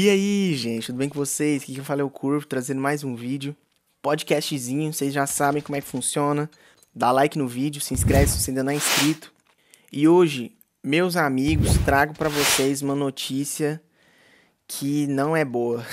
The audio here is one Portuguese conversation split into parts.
E aí, gente, tudo bem com vocês? Aqui quem falei é o Curvo, trazendo mais um vídeo. Podcastzinho, vocês já sabem como é que funciona. Dá like no vídeo, se inscreve se você ainda não é inscrito. E hoje, meus amigos, trago para vocês uma notícia que não é boa.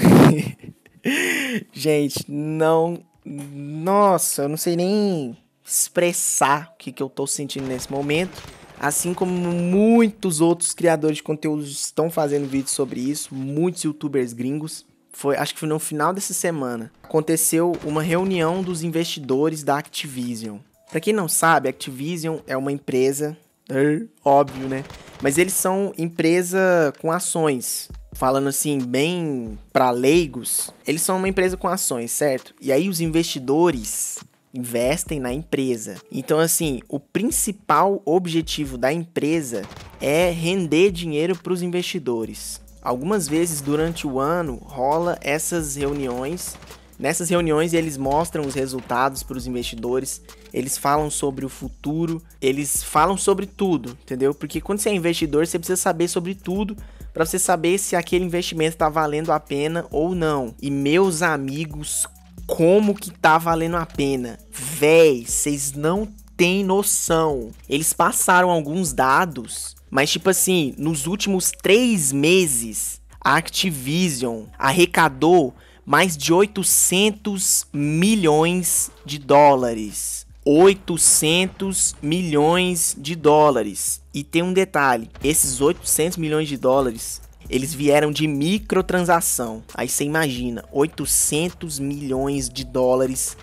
gente, não... Nossa, eu não sei nem expressar o que, que eu tô sentindo nesse momento. Assim como muitos outros criadores de conteúdos estão fazendo vídeos sobre isso, muitos youtubers gringos. Foi, acho que foi no final dessa semana. Aconteceu uma reunião dos investidores da Activision. Para quem não sabe, Activision é uma empresa, é, óbvio, né? Mas eles são empresa com ações. Falando assim, bem para leigos, eles são uma empresa com ações, certo? E aí os investidores investem na empresa. Então, assim, o principal objetivo da empresa é render dinheiro para os investidores. Algumas vezes durante o ano rola essas reuniões. Nessas reuniões eles mostram os resultados para os investidores, eles falam sobre o futuro, eles falam sobre tudo, entendeu? Porque quando você é investidor, você precisa saber sobre tudo para você saber se aquele investimento está valendo a pena ou não. E meus amigos, como que tá valendo a pena. Véi, vocês não têm noção. Eles passaram alguns dados, mas tipo assim, nos últimos três meses, a Activision arrecadou mais de 800 milhões de dólares. 800 milhões de dólares. E tem um detalhe: esses 800 milhões de dólares eles vieram de microtransação. Aí você imagina, 800 milhões de dólares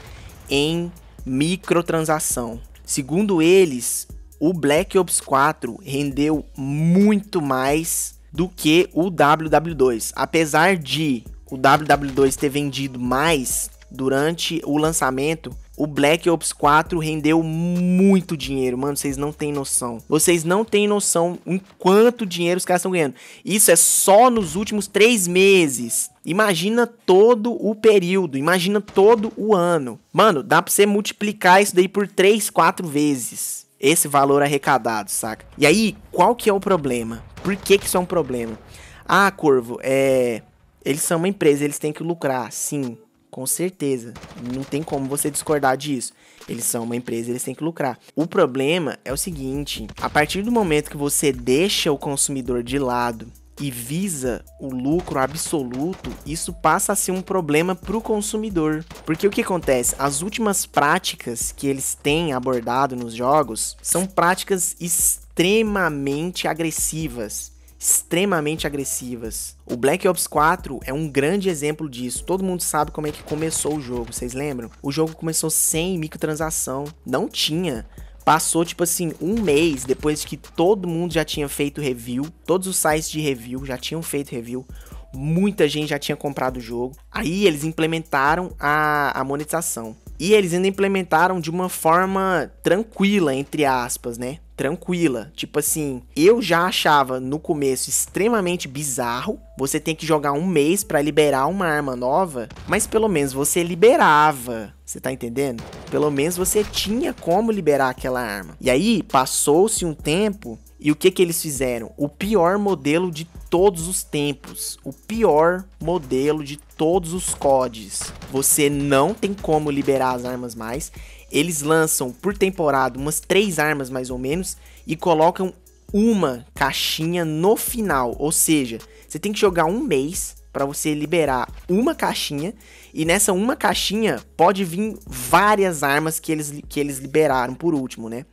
em microtransação. Segundo eles, o Black Ops 4 rendeu muito mais do que o WW2. Apesar de o WW2 ter vendido mais durante o lançamento, o Black Ops 4 rendeu muito dinheiro, mano. Vocês não têm noção. Vocês não têm noção em quanto dinheiro os caras estão ganhando. Isso é só nos últimos três meses. Imagina todo o período, imagina todo o ano. Mano, dá pra você multiplicar isso daí por três, quatro vezes. Esse valor arrecadado, saca? E aí, qual que é o problema? Por que que isso é um problema? Ah, Corvo, é... Eles são uma empresa, eles têm que lucrar, sim. Com certeza. Não tem como você discordar disso. Eles são uma empresa, eles têm que lucrar. O problema é o seguinte: a partir do momento que você deixa o consumidor de lado e visa o lucro absoluto, isso passa a ser um problema para o consumidor. Porque o que acontece? As últimas práticas que eles têm abordado nos jogos são práticas extremamente agressivas extremamente agressivas. O Black Ops 4 é um grande exemplo disso. Todo mundo sabe como é que começou o jogo, vocês lembram? O jogo começou sem microtransação, não tinha. Passou, tipo assim, um mês depois que todo mundo já tinha feito review, todos os sites de review já tinham feito review, muita gente já tinha comprado o jogo. Aí eles implementaram a, a monetização. E eles ainda implementaram de uma forma tranquila, entre aspas, né? Tranquila. Tipo assim, eu já achava no começo extremamente bizarro. Você tem que jogar um mês para liberar uma arma nova, mas pelo menos você liberava. Você tá entendendo? Pelo menos você tinha como liberar aquela arma. E aí passou-se um tempo e o que que eles fizeram? O pior modelo de todos os tempos, o pior modelo de todos os CODs. Você não tem como liberar as armas mais. Eles lançam por temporada umas três armas mais ou menos e colocam uma caixinha no final, ou seja, você tem que jogar um mês para você liberar uma caixinha e nessa uma caixinha pode vir várias armas que eles, que eles liberaram por último, né?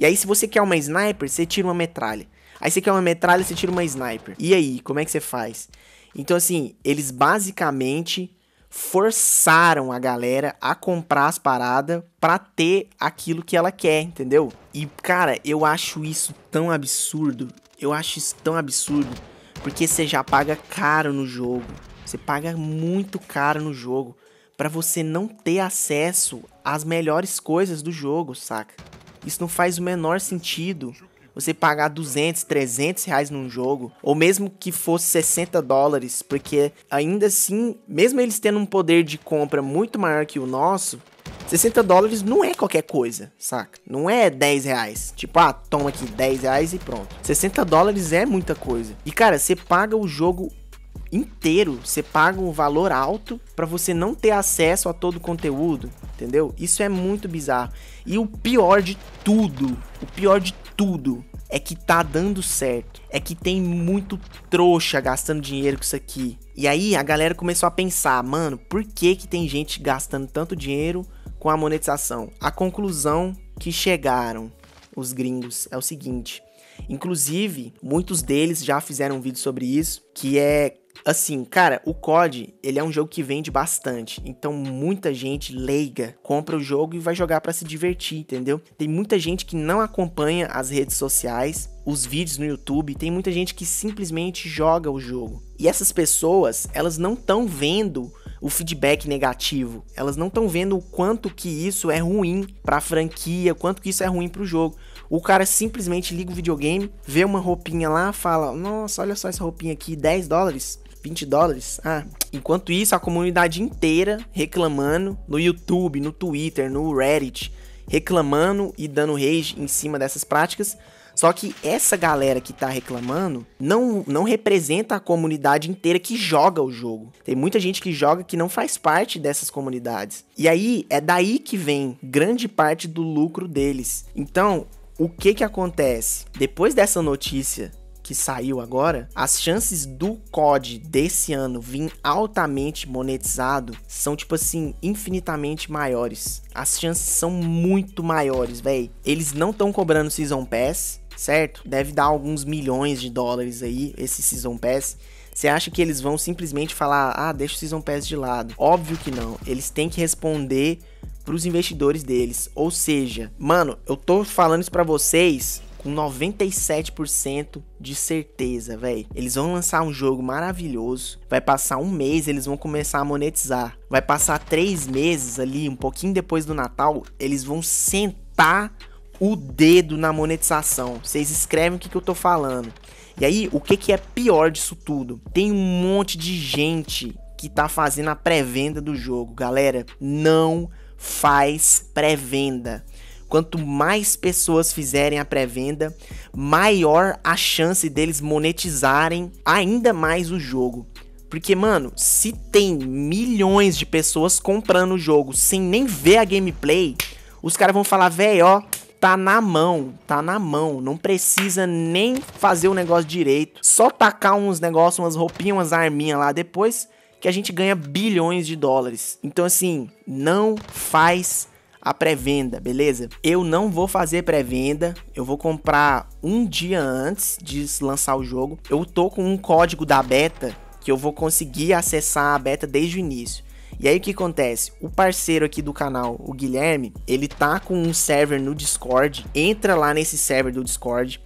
E aí se você quer uma sniper, você tira uma metralha. Aí você quer uma metralha, você tira uma sniper. E aí, como é que você faz? Então, assim, eles basicamente forçaram a galera a comprar as paradas para ter aquilo que ela quer, entendeu? E cara, eu acho isso tão absurdo. Eu acho isso tão absurdo porque você já paga caro no jogo. Você paga muito caro no jogo para você não ter acesso às melhores coisas do jogo, saca? Isso não faz o menor sentido você pagar 200, 300 reais num jogo, ou mesmo que fosse 60 dólares, porque ainda assim, mesmo eles tendo um poder de compra muito maior que o nosso, 60 dólares não é qualquer coisa, saca? Não é 10 reais. Tipo, ah, toma aqui 10 reais e pronto. 60 dólares é muita coisa. E cara, você paga o jogo inteiro, você paga um valor alto para você não ter acesso a todo o conteúdo, entendeu? Isso é muito bizarro. E o pior de tudo, o pior de tudo. É que tá dando certo. É que tem muito trouxa gastando dinheiro com isso aqui. E aí a galera começou a pensar, mano, por que que tem gente gastando tanto dinheiro com a monetização? A conclusão que chegaram os gringos é o seguinte: Inclusive, muitos deles já fizeram um vídeo sobre isso, que é Assim, cara, o COD, ele é um jogo que vende bastante. Então, muita gente leiga compra o jogo e vai jogar para se divertir, entendeu? Tem muita gente que não acompanha as redes sociais, os vídeos no YouTube, tem muita gente que simplesmente joga o jogo. E essas pessoas, elas não estão vendo o feedback negativo. Elas não estão vendo o quanto que isso é ruim para a franquia, quanto que isso é ruim para o jogo. O cara simplesmente liga o videogame, vê uma roupinha lá, fala: "Nossa, olha só essa roupinha aqui, 10 dólares". 20 dólares. Ah, enquanto isso, a comunidade inteira reclamando no YouTube, no Twitter, no Reddit, reclamando e dando rage em cima dessas práticas. Só que essa galera que tá reclamando não, não representa a comunidade inteira que joga o jogo. Tem muita gente que joga que não faz parte dessas comunidades. E aí é daí que vem grande parte do lucro deles. Então, o que que acontece? Depois dessa notícia que saiu agora, as chances do COD desse ano vir altamente monetizado são, tipo assim, infinitamente maiores. As chances são muito maiores, velho. Eles não estão cobrando Season Pass, certo? Deve dar alguns milhões de dólares aí, esse Season Pass. Você acha que eles vão simplesmente falar, ah, deixa o Season Pass de lado? Óbvio que não. Eles têm que responder para os investidores deles. Ou seja, mano, eu tô falando isso para vocês com 97% de certeza, velho. Eles vão lançar um jogo maravilhoso. Vai passar um mês, eles vão começar a monetizar. Vai passar três meses ali, um pouquinho depois do Natal, eles vão sentar o dedo na monetização. Vocês escrevem o que, que eu tô falando. E aí, o que, que é pior disso tudo? Tem um monte de gente que tá fazendo a pré-venda do jogo. Galera, não faz pré-venda. Quanto mais pessoas fizerem a pré-venda, maior a chance deles monetizarem ainda mais o jogo. Porque, mano, se tem milhões de pessoas comprando o jogo sem nem ver a gameplay, os caras vão falar, velho, ó, tá na mão, tá na mão, não precisa nem fazer o negócio direito, só tacar uns negócios, umas roupinhas, umas arminhas lá depois que a gente ganha bilhões de dólares. Então assim, não faz a pré-venda, beleza? Eu não vou fazer pré-venda, eu vou comprar um dia antes de lançar o jogo. Eu tô com um código da beta que eu vou conseguir acessar a beta desde o início. E aí o que acontece? O parceiro aqui do canal, o Guilherme, ele tá com um server no Discord. Entra lá nesse server do Discord.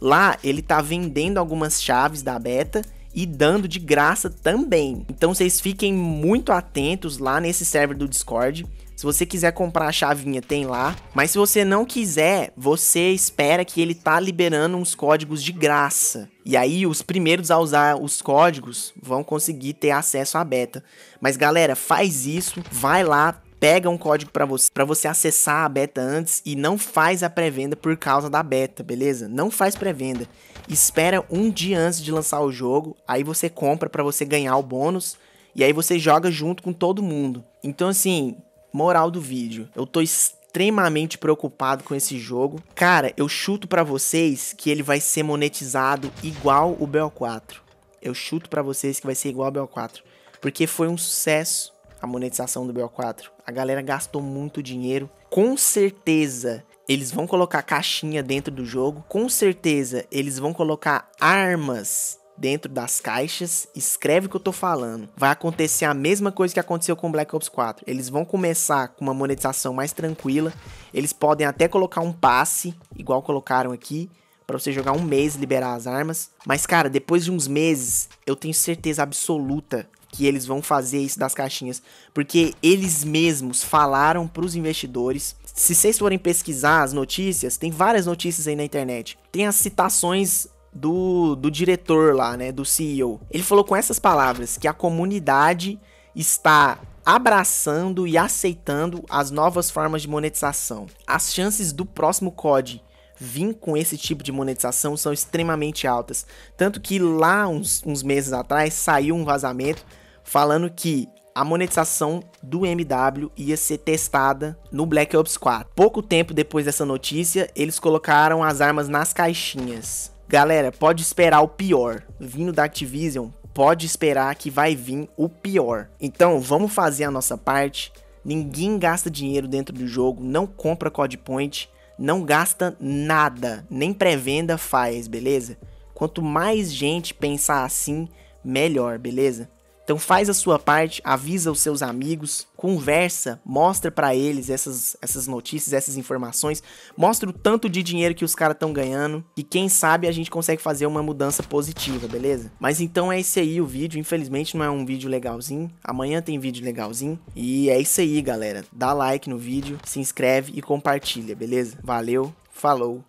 Lá ele tá vendendo algumas chaves da beta e dando de graça também. Então vocês fiquem muito atentos lá nesse server do Discord. Se você quiser comprar a chavinha, tem lá. Mas se você não quiser, você espera que ele tá liberando uns códigos de graça. E aí os primeiros a usar os códigos vão conseguir ter acesso à beta. Mas galera, faz isso, vai lá, pega um código para você, para você acessar a beta antes e não faz a pré-venda por causa da beta, beleza? Não faz pré-venda. Espera um dia antes de lançar o jogo, aí você compra para você ganhar o bônus e aí você joga junto com todo mundo. Então assim, Moral do vídeo, eu tô extremamente preocupado com esse jogo. Cara, eu chuto para vocês que ele vai ser monetizado igual o BO4. Eu chuto para vocês que vai ser igual ao BO4, porque foi um sucesso a monetização do BO4. A galera gastou muito dinheiro. Com certeza eles vão colocar caixinha dentro do jogo. Com certeza eles vão colocar armas dentro das caixas, escreve o que eu tô falando. Vai acontecer a mesma coisa que aconteceu com Black Ops 4. Eles vão começar com uma monetização mais tranquila. Eles podem até colocar um passe, igual colocaram aqui, para você jogar um mês e liberar as armas. Mas cara, depois de uns meses, eu tenho certeza absoluta que eles vão fazer isso das caixinhas, porque eles mesmos falaram para os investidores. Se vocês forem pesquisar as notícias, tem várias notícias aí na internet. Tem as citações do, do diretor lá, né? Do CEO. Ele falou com essas palavras que a comunidade está abraçando e aceitando as novas formas de monetização. As chances do próximo COD vir com esse tipo de monetização são extremamente altas. Tanto que lá uns, uns meses atrás saiu um vazamento falando que a monetização do MW ia ser testada no Black Ops 4. Pouco tempo depois dessa notícia, eles colocaram as armas nas caixinhas. Galera, pode esperar o pior. Vindo da Activision, pode esperar que vai vir o pior. Então, vamos fazer a nossa parte. Ninguém gasta dinheiro dentro do jogo, não compra Code Point, não gasta nada, nem pré-venda faz, beleza? Quanto mais gente pensar assim, melhor, beleza? Então faz a sua parte, avisa os seus amigos, conversa, mostra para eles essas, essas notícias, essas informações, mostra o tanto de dinheiro que os caras estão ganhando e quem sabe a gente consegue fazer uma mudança positiva, beleza? Mas então é isso aí o vídeo, infelizmente não é um vídeo legalzinho, amanhã tem vídeo legalzinho e é isso aí galera, dá like no vídeo, se inscreve e compartilha, beleza? Valeu, falou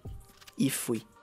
e fui.